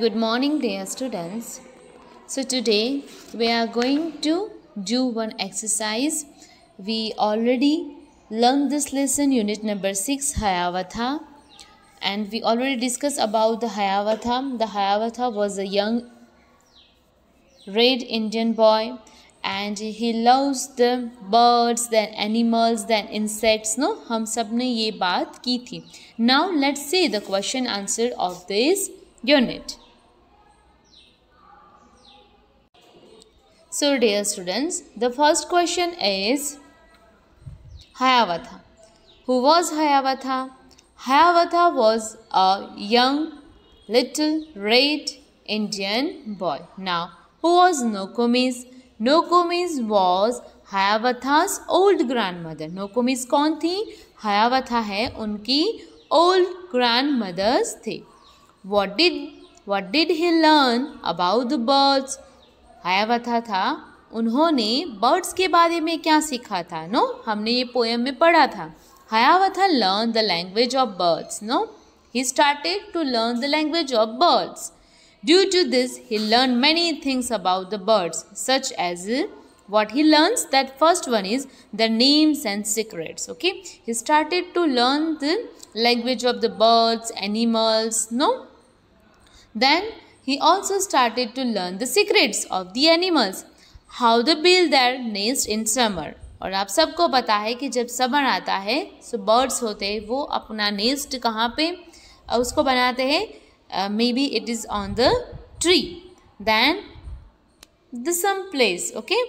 Good morning dear students. So today we are going to do one exercise. We already learned this lesson unit number 6 Hayavatha and we already discussed about the Hayavatha. The Hayavatha was a young red Indian boy and he loves the birds then animals then insects no हम सब ने ये बात की थी now let's see the question answer of this unit so dear students the first question is Hiawatha who was Hiawatha Hiawatha was a young little red Indian boy ना who was Nokomis Nokomis was Hiawatha's old grand mother Nokomis कौन थी Hiawatha है उनकी old grand mothers थे what did what did he learn about the birds Hiawatha था उन्होंने birds के बारे में क्या सीखा था नो हमने ये पोएम में पढ़ा था Hiawatha learn the language of birds no he started to learn the language of birds due to this he learn many things about the birds such as what he learns that first one is the names and secrets okay he started to learn the language of the birds animals no then he also started to learn the secrets of the animals, how they build their nest in summer. और आप सबको पता है कि जब summer आता है सो birds होते हैं वो अपना नेस्ट कहाँ पे उसको बनाते हैं maybe it is on the tree then the some place okay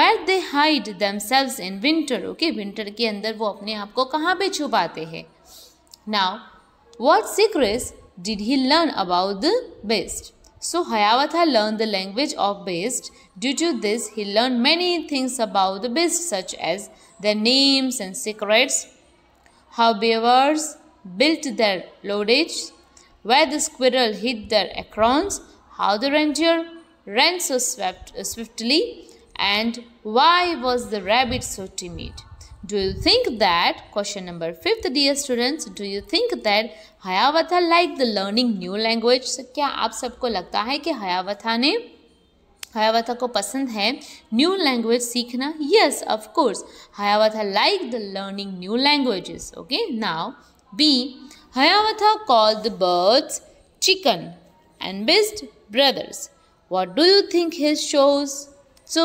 where they hide themselves in winter okay winter के अंदर वो अपने आप को कहाँ पे छुपाते हैं now what secrets did he learn about the Best. So Hayavatha learned the language of Best. Due to this, he learned many things about the Best such as their names and secrets, how beavers built their lodges, where the squirrel hid their acorns, how the ranger ran so swiftly, and why was the rabbit so timid. Do you think that, question number 5th dear students, do you think that hayavatha like the learning new language? So, क्या आप सबको लगता है कि हयावथा ने हयावथा को पसंद है न्यू लैंग्वेज सीखना yes of course Hiawatha like the learning new languages okay now be Hiawatha call the birds chicken and best brothers. What do you think his shows? So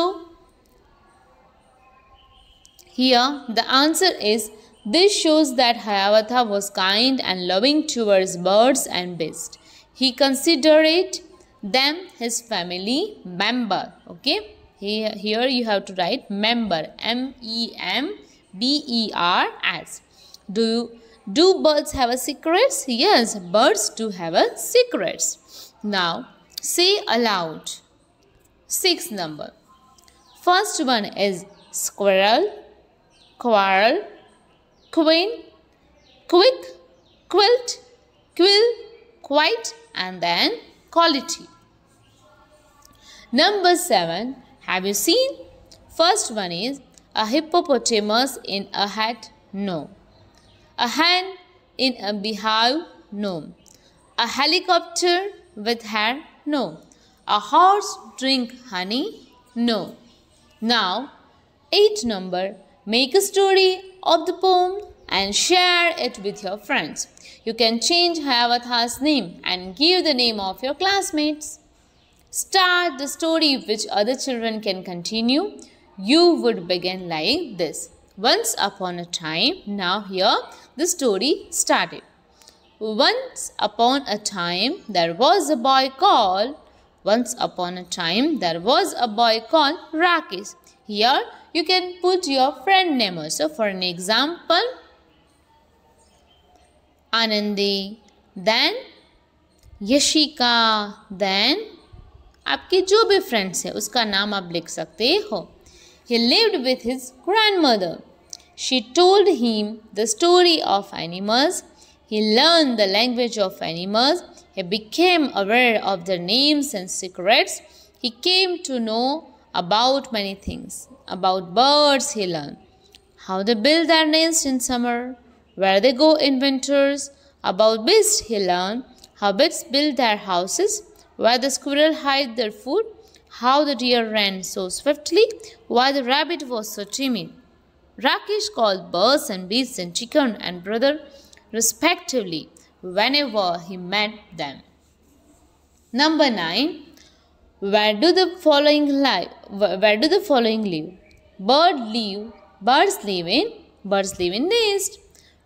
Here, the answer is this shows that Hiawatha was kind and loving towards birds and beasts. He considered them his family member. Okay, here, here you have to write member, M-E-M-B-E-R-S. Do do birds have a secrets? Yes, birds do have a secrets. Now, say aloud. Six number. First one is squirrel quarrel, queen, quick, quilt, quill, quite and then quality. Number 7. Have you seen? First one is a hippopotamus in a hat? No. A hen in a beehive? No. A helicopter with hair? No. A horse drink honey? No. Now, 8 number Make a story of the poem and share it with your friends. You can change Hayawatha's name and give the name of your classmates. Start the story which other children can continue. You would begin like this. Once upon a time, now here the story started. Once upon a time, there was a boy called. Once upon a time, there was a boy called Rakesh. Here, you can put your friend name also. For an example, Anandi, then Yashika, then आपके जो भी friends हैं उसका नाम आप लिख सकते He lived with his grandmother. She told him the story of animals. He learned the language of animals. He became aware of their names and secrets. He came to know about many things. About birds, he learned how they build their nests in summer, where they go in winters. About beasts, he learned how birds build their houses, where the squirrel hide their food, how the deer ran so swiftly, why the rabbit was so timid. Rakesh called birds and beasts and chicken and brother respectively whenever he met them. Number 9 where do the following live? Where do the following live? Bird live. Birds live in. Birds live in nest.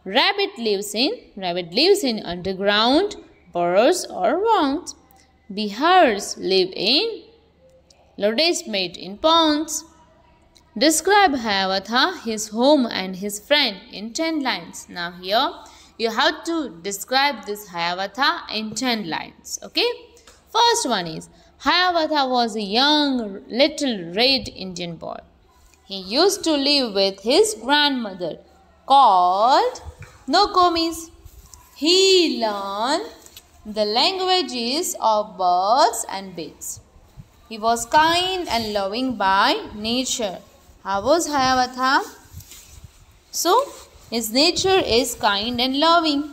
Rabbit lives in. Rabbit lives in underground burrows or mounds. Beavers live in. lotus made in ponds. Describe Hayavatha, his home and his friend in 10 lines. Now here you have to describe this Hayavatha in 10 lines. Okay. First one is Hiawatha was a young, little red Indian boy. He used to live with his grandmother called Nokomis. He learned the languages of birds and beasts. He was kind and loving by nature. How was Hiawatha? So, his nature is kind and loving.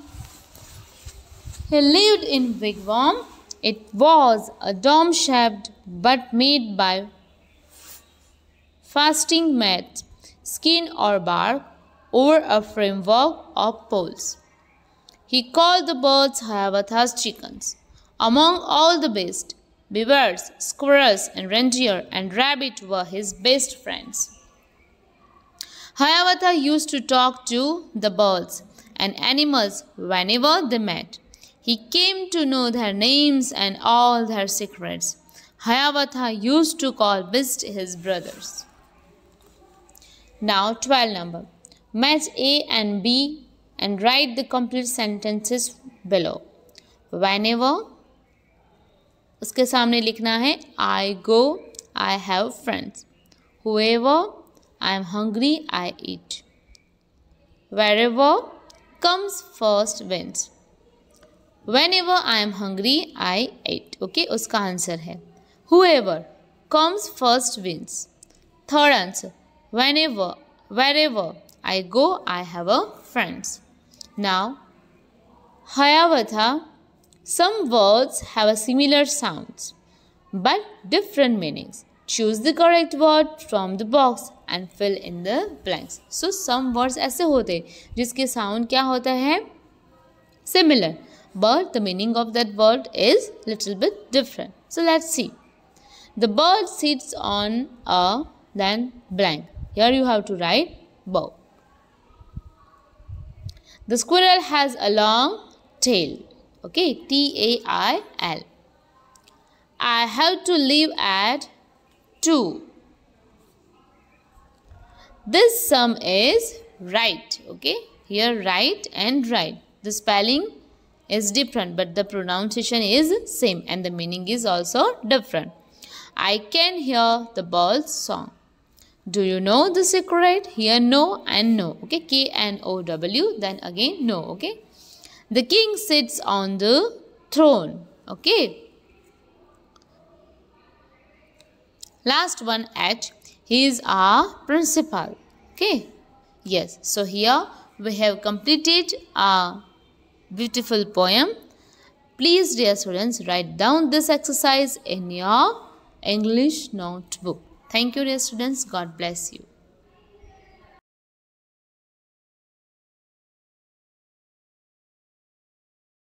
He lived in wigwam it was a dome shaped but made by fasting mat, skin or bark, over a framework of poles. He called the birds Hayavathas chickens. Among all the best, beavers, squirrels, and reindeer and rabbit were his best friends. Hayavatha used to talk to the birds and animals whenever they met. He came to know their names and all their secrets. Hayavatha used to call Vist his brothers. Now 12 number. Match A and B and write the complete sentences below. Whenever उसके सामने लिखना है go. I have friends. Friends I am hungry. I eat. Eat comes first comes whenever I am hungry I eat okay उसका answer है whoever comes first wins third answer whenever wherever I go I have a friends now Hiawatha some words have a similar sound but different meanings choose the correct word from the box and fill in the blanks so some words ऐसे होते जिसके sound क्या होता है similar but the meaning of that word is little bit different. So let's see. The bird sits on a then blank. Here you have to write bow. The squirrel has a long tail. Okay, T A I L. I have to leave at 2. This sum is right. Okay, here right and right. The spelling is different but the pronunciation is same and the meaning is also different. I can hear the bird's song. Do you know the secret? Here no and no. Okay, K and O W. Then again no. Okay, the king sits on the throne. Okay. Last one H. He is our principal. Okay. Yes. So here we have completed our beautiful poem. Please dear students write down this exercise in your English notebook. Thank you dear students. God bless you.